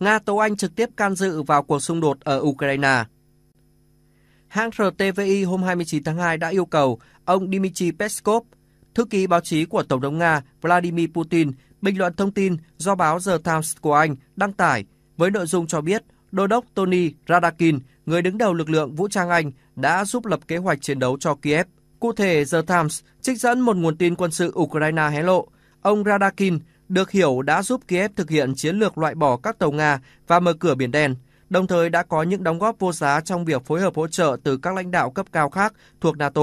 Nga tấu Anh trực tiếp can dự vào cuộc xung đột ở Ukraine. Hãng RTVI hôm 29 tháng 2 đã yêu cầu ông Dmitry Peskov, thư ký báo chí của Tổng thống Nga Vladimir Putin, bình luận thông tin do báo The Times của Anh đăng tải với nội dung cho biết Đô đốc Tony Radakin, người đứng đầu lực lượng vũ trang Anh, đã giúp lập kế hoạch chiến đấu cho Kiev. Cụ thể, The Times trích dẫn một nguồn tin quân sự Ukraine hé lộ, ông Radakin được hiểu đã giúp Kiev thực hiện chiến lược loại bỏ các tàu Nga và mở cửa Biển Đen, đồng thời đã có những đóng góp vô giá trong việc phối hợp hỗ trợ từ các lãnh đạo cấp cao khác thuộc NATO.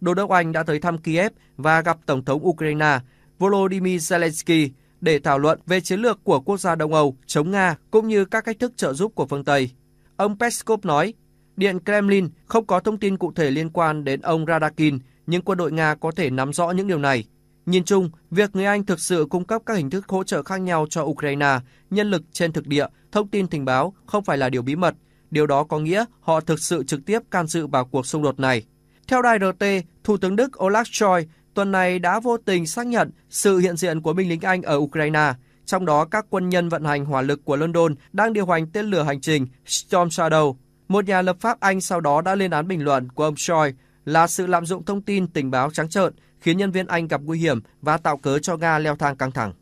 Đô đốc Anh đã tới thăm Kiev và gặp Tổng thống Ukraine Volodymyr Zelensky để thảo luận về chiến lược của quốc gia Đông Âu chống Nga cũng như các cách thức trợ giúp của phương Tây. Ông Peskov nói, Điện Kremlin không có thông tin cụ thể liên quan đến ông Radakin, nhưng quân đội Nga có thể nắm rõ những điều này – Nhìn chung, việc người Anh thực sự cung cấp các hình thức hỗ trợ khác nhau cho Ukraine, nhân lực trên thực địa, thông tin tình báo không phải là điều bí mật. Điều đó có nghĩa họ thực sự trực tiếp can dự vào cuộc xung đột này. Theo đài RT, Thủ tướng Đức Olaf Scholz tuần này đã vô tình xác nhận sự hiện diện của binh lính Anh ở Ukraine, trong đó các quân nhân vận hành hỏa lực của London đang điều hành tên lửa hành trình Storm Shadow. Một nhà lập pháp Anh sau đó đã lên án bình luận của ông Scholz là sự lạm dụng thông tin tình báo trắng trợn khiến nhân viên Anh gặp nguy hiểm và tạo cớ cho Nga leo thang căng thẳng.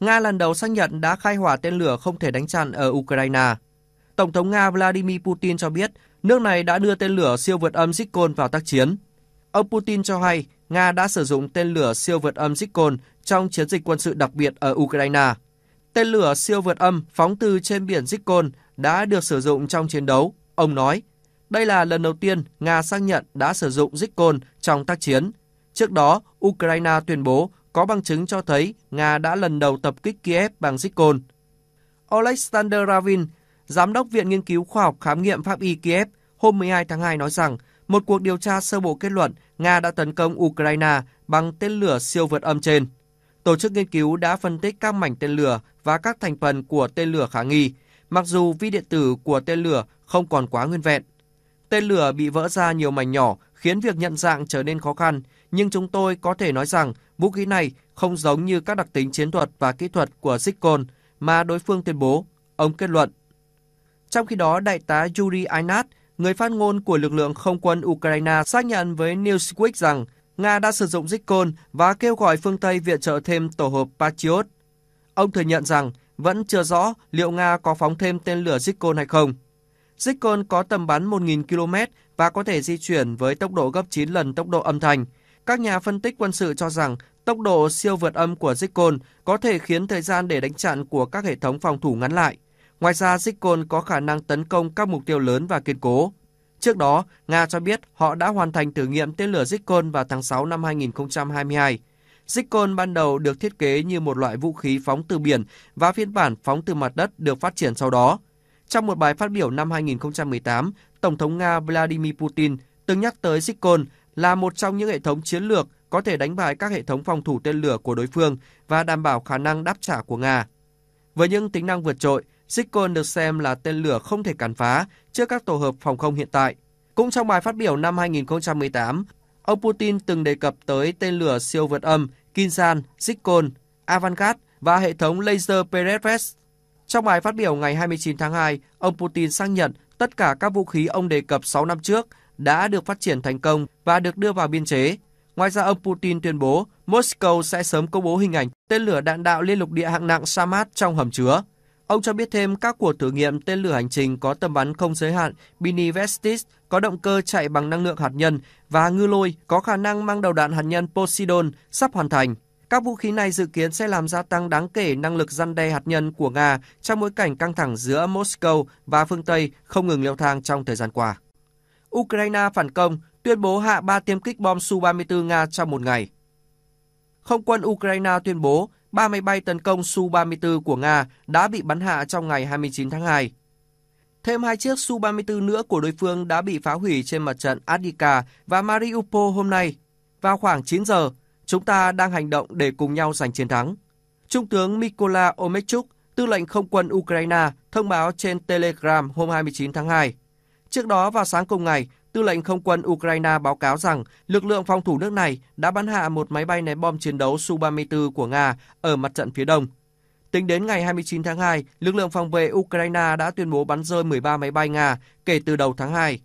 Nga lần đầu xác nhận đã khai hỏa tên lửa không thể đánh chặn ở Ukraine. Tổng thống Nga Vladimir Putin cho biết nước này đã đưa tên lửa siêu vượt âm Zircon vào tác chiến. Ông Putin cho hay Nga đã sử dụng tên lửa siêu vượt âm Zircon trong chiến dịch quân sự đặc biệt ở Ukraine. Tên lửa siêu vượt âm phóng từ trên biển Zircon đã được sử dụng trong chiến đấu, ông nói, đây là lần đầu tiên Nga xác nhận đã sử dụng Zircon trong tác chiến. Trước đó, Ukraine tuyên bố có bằng chứng cho thấy Nga đã lần đầu tập kích Kiev bằng Zircon. Alexander Ravin, Giám đốc Viện Nghiên cứu Khoa học Khám nghiệm Pháp y Kiev, hôm 12 tháng 2 nói rằng một cuộc điều tra sơ bộ kết luận Nga đã tấn công Ukraine bằng tên lửa siêu vượt âm trên. Tổ chức nghiên cứu đã phân tích các mảnh tên lửa và các thành phần của tên lửa khả nghi, mặc dù vi điện tử của tên lửa không còn quá nguyên vẹn. Tên lửa bị vỡ ra nhiều mảnh nhỏ khiến việc nhận dạng trở nên khó khăn, nhưng chúng tôi có thể nói rằng vũ khí này không giống như các đặc tính chiến thuật và kỹ thuật của Zikon mà đối phương tuyên bố, ông kết luận. Trong khi đó, đại tá Yuri Ainat, người phát ngôn của lực lượng không quân Ukraine xác nhận với Newsweek rằng Nga đã sử dụng Zikon và kêu gọi phương Tây viện trợ thêm tổ hợp Patriot. Ông thừa nhận rằng vẫn chưa rõ liệu Nga có phóng thêm tên lửa Zikon hay không. Zikon có tầm bắn 1.000 km và có thể di chuyển với tốc độ gấp 9 lần tốc độ âm thanh. Các nhà phân tích quân sự cho rằng tốc độ siêu vượt âm của Zikon có thể khiến thời gian để đánh chặn của các hệ thống phòng thủ ngắn lại. Ngoài ra, Zikon có khả năng tấn công các mục tiêu lớn và kiên cố. Trước đó, Nga cho biết họ đã hoàn thành thử nghiệm tên lửa Zikon vào tháng 6 năm 2022. Zikon ban đầu được thiết kế như một loại vũ khí phóng từ biển và phiên bản phóng từ mặt đất được phát triển sau đó. Trong một bài phát biểu năm 2018, Tổng thống Nga Vladimir Putin từng nhắc tới Sikon là một trong những hệ thống chiến lược có thể đánh bại các hệ thống phòng thủ tên lửa của đối phương và đảm bảo khả năng đáp trả của Nga. Với những tính năng vượt trội, Sikon được xem là tên lửa không thể cản phá trước các tổ hợp phòng không hiện tại. Cũng trong bài phát biểu năm 2018, ông Putin từng đề cập tới tên lửa siêu vượt âm Kinsan, Sikon, Avangard và hệ thống laser Pereves trong bài phát biểu ngày 29 tháng 2, ông Putin xác nhận tất cả các vũ khí ông đề cập 6 năm trước đã được phát triển thành công và được đưa vào biên chế. Ngoài ra, ông Putin tuyên bố Moscow sẽ sớm công bố hình ảnh tên lửa đạn đạo liên lục địa hạng nặng Samad trong hầm chứa. Ông cho biết thêm các cuộc thử nghiệm tên lửa hành trình có tầm bắn không giới hạn Bini Vestis có động cơ chạy bằng năng lượng hạt nhân và ngư lôi có khả năng mang đầu đạn hạt nhân Poseidon sắp hoàn thành. Các vũ khí này dự kiến sẽ làm gia tăng đáng kể năng lực răn đe hạt nhân của Nga trong bối cảnh căng thẳng giữa Moscow và phương Tây không ngừng leo thang trong thời gian qua. Ukraine phản công, tuyên bố hạ 3 tiêm kích bom Su-34 Nga trong một ngày. Không quân Ukraine tuyên bố 3 máy bay tấn công Su-34 của Nga đã bị bắn hạ trong ngày 29 tháng 2. Thêm hai chiếc Su-34 nữa của đối phương đã bị phá hủy trên mặt trận Adika và Mariupol hôm nay. Vào khoảng 9 giờ, Chúng ta đang hành động để cùng nhau giành chiến thắng. Trung tướng Mykola Omechuk, tư lệnh không quân Ukraine, thông báo trên Telegram hôm 29 tháng 2. Trước đó vào sáng cùng ngày, tư lệnh không quân Ukraine báo cáo rằng lực lượng phòng thủ nước này đã bắn hạ một máy bay ném bom chiến đấu Su-34 của Nga ở mặt trận phía đông. Tính đến ngày 29 tháng 2, lực lượng phòng vệ Ukraine đã tuyên bố bắn rơi 13 máy bay Nga kể từ đầu tháng 2.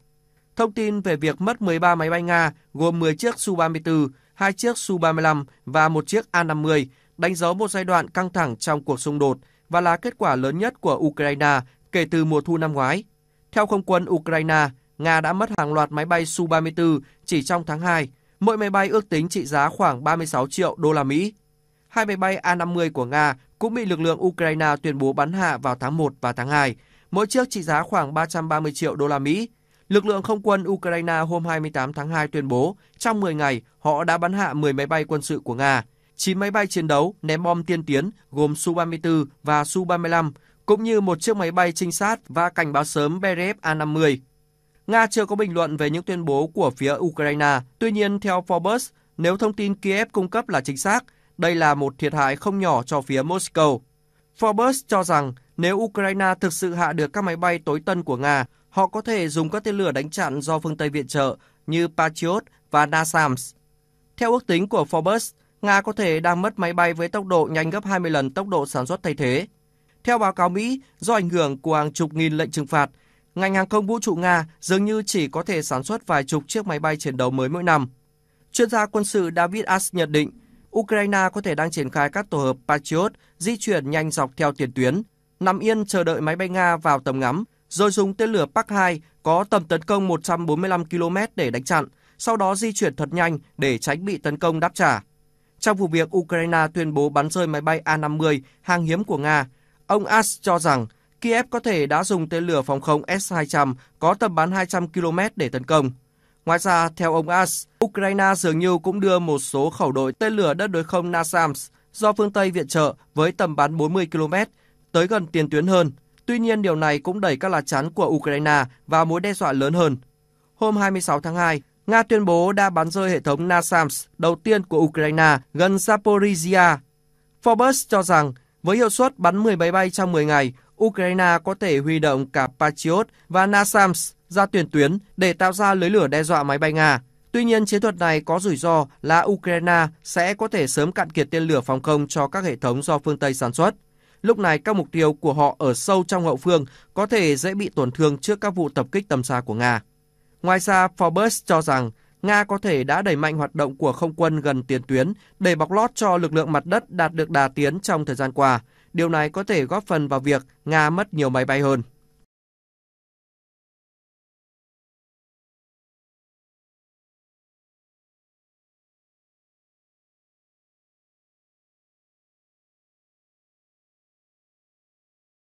Thông tin về việc mất 13 máy bay Nga gồm 10 chiếc Su-34, hai chiếc Su-35 và một chiếc A-50, đánh dấu một giai đoạn căng thẳng trong cuộc xung đột và là kết quả lớn nhất của Ukraine kể từ mùa thu năm ngoái. Theo không quân Ukraine, Nga đã mất hàng loạt máy bay Su-34 chỉ trong tháng 2, mỗi máy bay ước tính trị giá khoảng 36 triệu đô la Mỹ. Hai máy bay A-50 của Nga cũng bị lực lượng Ukraine tuyên bố bắn hạ vào tháng 1 và tháng 2, mỗi chiếc trị giá khoảng 330 triệu đô la Mỹ. Lực lượng không quân Ukraine hôm 28 tháng 2 tuyên bố trong 10 ngày họ đã bắn hạ 10 máy bay quân sự của Nga, 9 máy bay chiến đấu ném bom tiên tiến gồm Su-34 và Su-35, cũng như một chiếc máy bay trinh sát và cảnh báo sớm Berev A-50. Nga chưa có bình luận về những tuyên bố của phía Ukraine, tuy nhiên theo Forbes, nếu thông tin Kiev cung cấp là chính xác, đây là một thiệt hại không nhỏ cho phía Moscow. Forbes cho rằng nếu Ukraine thực sự hạ được các máy bay tối tân của Nga, Họ có thể dùng các tên lửa đánh chặn do phương Tây viện trợ như Patriot và NASAMS. Theo ước tính của Forbes, Nga có thể đang mất máy bay với tốc độ nhanh gấp 20 lần tốc độ sản xuất thay thế. Theo báo cáo Mỹ, do ảnh hưởng của hàng chục nghìn lệnh trừng phạt, ngành hàng không vũ trụ Nga dường như chỉ có thể sản xuất vài chục chiếc máy bay chiến đấu mới mỗi năm. Chuyên gia quân sự David Ash nhận định, Ukraine có thể đang triển khai các tổ hợp Patriot di chuyển nhanh dọc theo tiền tuyến, nằm yên chờ đợi máy bay Nga vào tầm ngắm rồi dùng tên lửa Park 2 có tầm tấn công 145 km để đánh chặn, sau đó di chuyển thật nhanh để tránh bị tấn công đáp trả. Trong vụ việc Ukraine tuyên bố bắn rơi máy bay A-50 hàng hiếm của Nga, ông As cho rằng Kiev có thể đã dùng tên lửa phòng không S-200 có tầm bắn 200 km để tấn công. Ngoài ra, theo ông As, Ukraine dường như cũng đưa một số khẩu đội tên lửa đất đối không NASAMS do phương Tây viện trợ với tầm bắn 40 km tới gần tiền tuyến hơn – Tuy nhiên điều này cũng đẩy các lá chắn của Ukraine vào mối đe dọa lớn hơn. Hôm 26 tháng 2, Nga tuyên bố đã bắn rơi hệ thống NASAMS đầu tiên của Ukraine gần Zaporizhia. Forbes cho rằng với hiệu suất bắn 10 máy bay trong 10 ngày, Ukraine có thể huy động cả Patriot và NASAMS ra tuyển tuyến để tạo ra lưới lửa đe dọa máy bay Nga. Tuy nhiên, chiến thuật này có rủi ro là Ukraine sẽ có thể sớm cạn kiệt tên lửa phòng không cho các hệ thống do phương Tây sản xuất. Lúc này các mục tiêu của họ ở sâu trong hậu phương có thể dễ bị tổn thương trước các vụ tập kích tầm xa của Nga. Ngoài ra, Forbes cho rằng Nga có thể đã đẩy mạnh hoạt động của không quân gần tiền tuyến để bọc lót cho lực lượng mặt đất đạt được đà tiến trong thời gian qua. Điều này có thể góp phần vào việc Nga mất nhiều máy bay hơn.